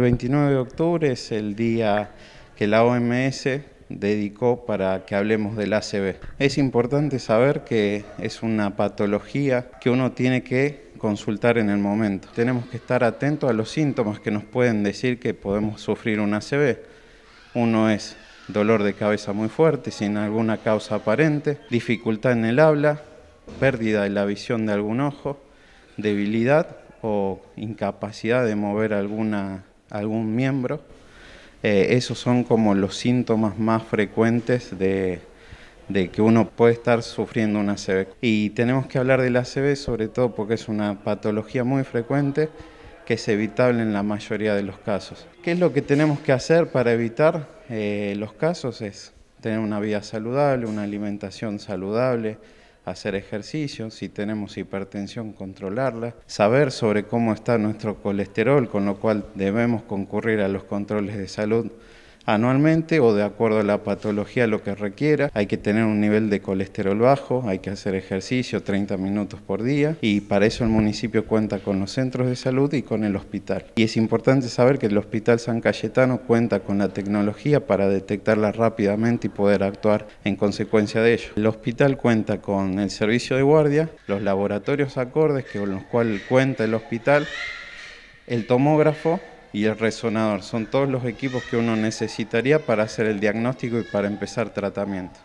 El 29 de octubre es el día que la OMS dedicó para que hablemos del ACV. Es importante saber que es una patología que uno tiene que consultar en el momento. Tenemos que estar atentos a los síntomas que nos pueden decir que podemos sufrir un ACV. Uno es dolor de cabeza muy fuerte, sin alguna causa aparente, dificultad en el habla, pérdida de la visión de algún ojo, debilidad o incapacidad de mover alguna algún miembro. Eh, esos son como los síntomas más frecuentes de, que uno puede estar sufriendo una ACV. Y tenemos que hablar de la ACV sobre todo porque es una patología muy frecuente que es evitable en la mayoría de los casos. ¿Qué es lo que tenemos que hacer para evitar eh, los casos? Es tener una vida saludable, una alimentación saludable, hacer ejercicio, si tenemos hipertensión, controlarla, saber sobre cómo está nuestro colesterol, con lo cual debemos concurrir a los controles de salud anualmente o de acuerdo a la patología lo que requiera. Hay que tener un nivel de colesterol bajo, hay que hacer ejercicio 30 minutos por día y para eso el municipio cuenta con los centros de salud y con el hospital. Y es importante saber que el Hospital San Cayetano cuenta con la tecnología para detectarla rápidamente y poder actuar en consecuencia de ello. El hospital cuenta con el servicio de guardia, los laboratorios acordes con los cuales cuenta el hospital, el tomógrafo y el resonador. Son todos los equipos que uno necesitaría para hacer el diagnóstico y para empezar tratamiento.